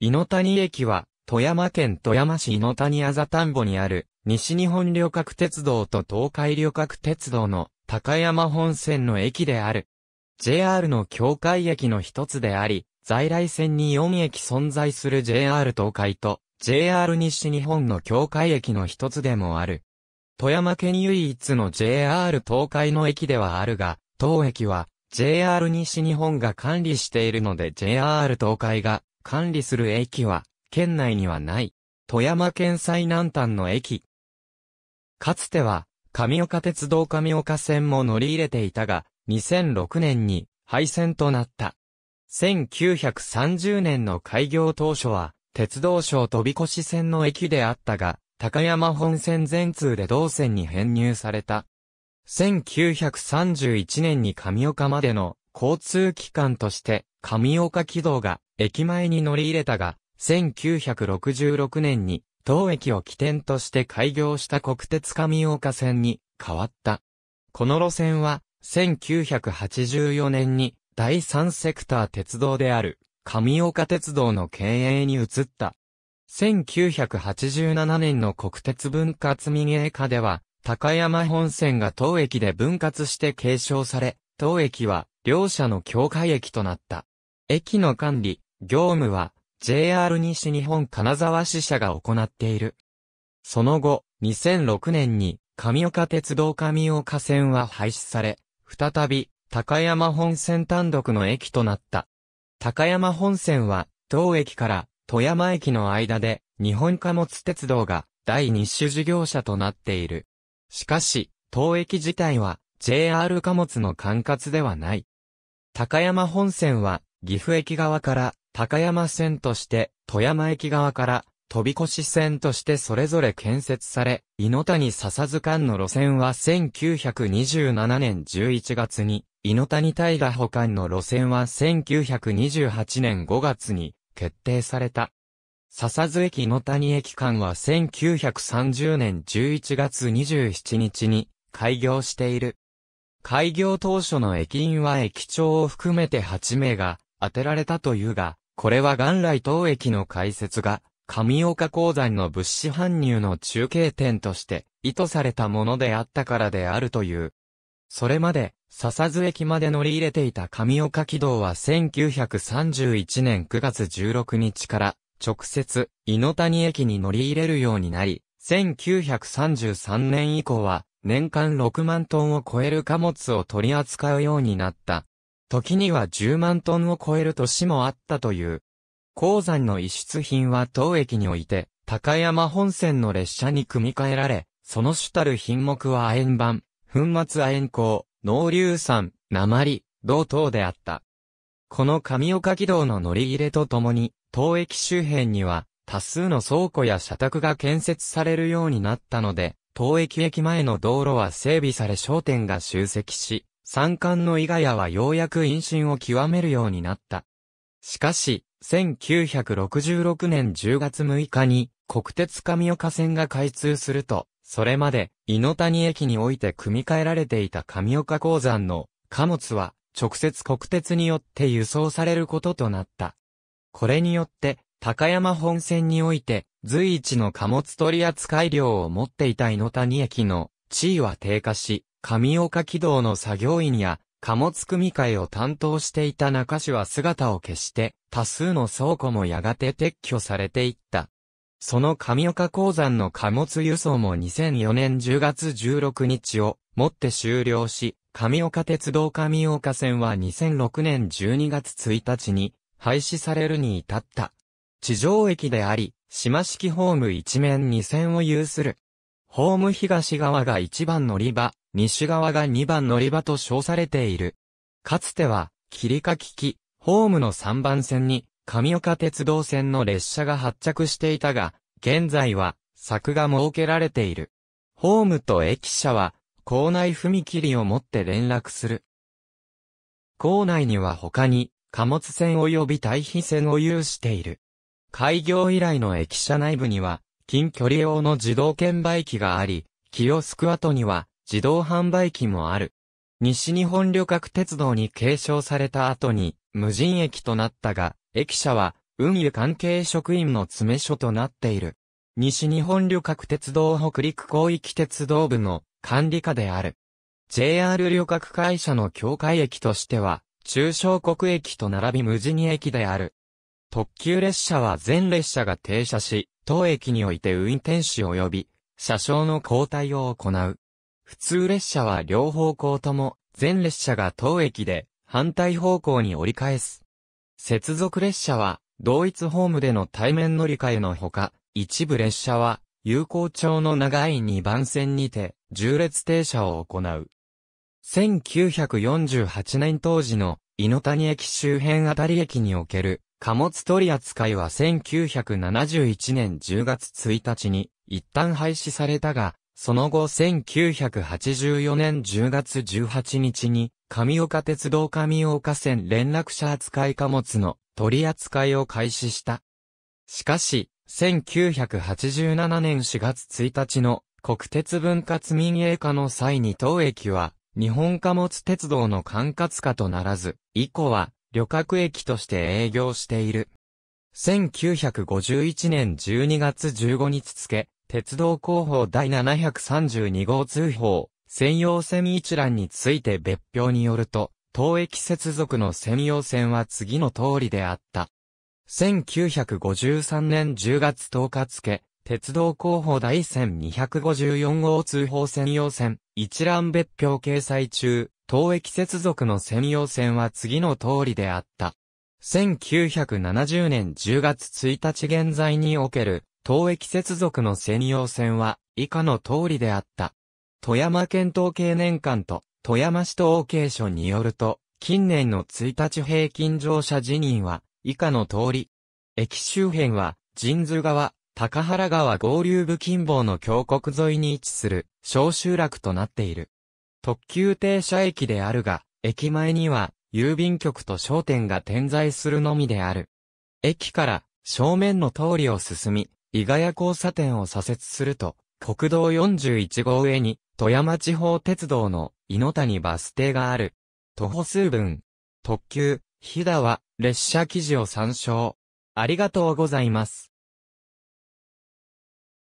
猪谷駅は、富山県富山市猪谷あざ田んぼにある、西日本旅客鉄道と東海旅客鉄道の高山本線の駅である。JR の境界駅の一つであり、在来線に4駅存在する JR 東海と JR 西日本の境界駅の一つでもある。富山県唯一の JR 東海の駅ではあるが、当駅は JR 西日本が管理しているので JR 東海が管理する駅は、県内にはない、富山県最南端の駅。かつては、上岡鉄道上岡線も乗り入れていたが、2006年に廃線となった。1930年の開業当初は、鉄道省飛び越線の駅であったが、高山本線全通で同線に編入された。1931年に上岡までの交通機関として、上岡軌道が駅前に乗り入れたが、1966年に、当駅を起点として開業した国鉄上岡線に変わった。この路線は、1984年に第三セクター鉄道である上岡鉄道の経営に移った。1987年の国鉄分割民営化では、高山本線が当駅で分割して継承され、当駅は両社の境界駅となった。駅の管理、業務は JR 西日本金沢支社が行っている。その後、2006年に上岡鉄道上岡線は廃止され、再び高山本線単独の駅となった。高山本線は当駅から富山駅の間で日本貨物鉄道が第二種事業者となっている。しかし、当駅自体は JR 貨物の管轄ではない。高山本線は岐阜駅側から高山線として富山駅側から飛び越し線としてそれぞれ建設され、井の谷笹津間の路線は1927年11月に、井の谷大河保管の路線は1928年5月に決定された。笹津駅井の谷駅間は1930年11月27日に開業している。開業当初の駅員は駅長を含めて8名が当てられたというが、これは元来当駅の開設が、上岡鉱山の物資搬入の中継点として意図されたものであったからであるという。それまで、笹津駅まで乗り入れていた上岡軌道は1931年9月16日から直接、井の谷駅に乗り入れるようになり、1933年以降は年間6万トンを超える貨物を取り扱うようになった。時には10万トンを超える年もあったという。鉱山の遺出品は当駅において、高山本線の列車に組み替えられ、その主たる品目は亜鉛板、粉末亜鉛鉱、濃硫酸、鉛、銅等であった。この上岡軌道の乗り入れとともに、当駅周辺には、多数の倉庫や社宅が建設されるようになったので、当駅駅前の道路は整備され商店が集積し、三冠の伊賀屋はようやく陰心を極めるようになった。しかし、1966年10月6日に国鉄上岡線が開通すると、それまでの谷駅において組み替えられていた上岡鉱山の貨物は直接国鉄によって輸送されることとなった。これによって、高山本線において随一の貨物取扱量を持っていたの谷駅の地位は低下し、上岡軌道の作業員や貨物組会を担当していた中氏は姿を消して、多数の倉庫もやがて撤去されていった。その上岡鉱山の貨物輸送も2004年10月16日をもって終了し、上岡鉄道上岡線は2006年12月1日に廃止されるに至った。地上駅であり、島式ホーム一面2線を有する。ホーム東側が一番乗り場、西側が2番乗り場と称されている。かつては、霧き機、ホームの3番線に、上岡鉄道線の列車が発着していたが、現在は、柵が設けられている。ホームと駅舎は、校内踏切をもって連絡する。校内には他に、貨物船及び対比船を有している。開業以来の駅舎内部には、近距離用の自動券売機があり、キオスク跡には、自動販売機もある。西日本旅客鉄道に継承された後に無人駅となったが、駅舎は運輸関係職員の詰め所となっている。西日本旅客鉄道北陸広域鉄道部の管理下である。JR 旅客会社の境界駅としては、中小国駅と並び無人駅である。特急列車は全列車が停車し、当駅において運転士及び、車掌の交代を行う。普通列車は両方向とも、全列車が当駅で反対方向に折り返す。接続列車は、同一ホームでの対面乗り換えのほか、一部列車は、有効町の長い2番線にて、重列停車を行う。1948年当時の、猪谷駅周辺あたり駅における、貨物取扱いは1971年10月1日に、一旦廃止されたが、その後1984年10月18日に、上岡鉄道上岡線連絡車扱い貨物の取り扱いを開始した。しかし、1987年4月1日の国鉄分割民営化の際に当駅は、日本貨物鉄道の管轄下とならず、以降は、旅客駅として営業している。1951年12月15日付、鉄道広報第732号通報、専用線一覧について別表によると、当駅接続の専用線は次の通りであった。1953年10月10日付、鉄道広報第1254号通報専用線、一覧別表掲載中、当駅接続の専用線は次の通りであった。1970年10月1日現在における東駅接続の専用線は以下の通りであった。富山県統計年間と富山市統計所によると、近年の1日平均乗車辞任は以下の通り。駅周辺は神津川、高原川合流部近傍の峡谷沿いに位置する小集落となっている。特急停車駅であるが、駅前には郵便局と商店が点在するのみである。駅から正面の通りを進み、伊賀屋交差点を左折すると、国道41号上に、富山地方鉄道の、井の谷バス停がある。徒歩数分。特急、日田は、列車記事を参照。ありがとうございます。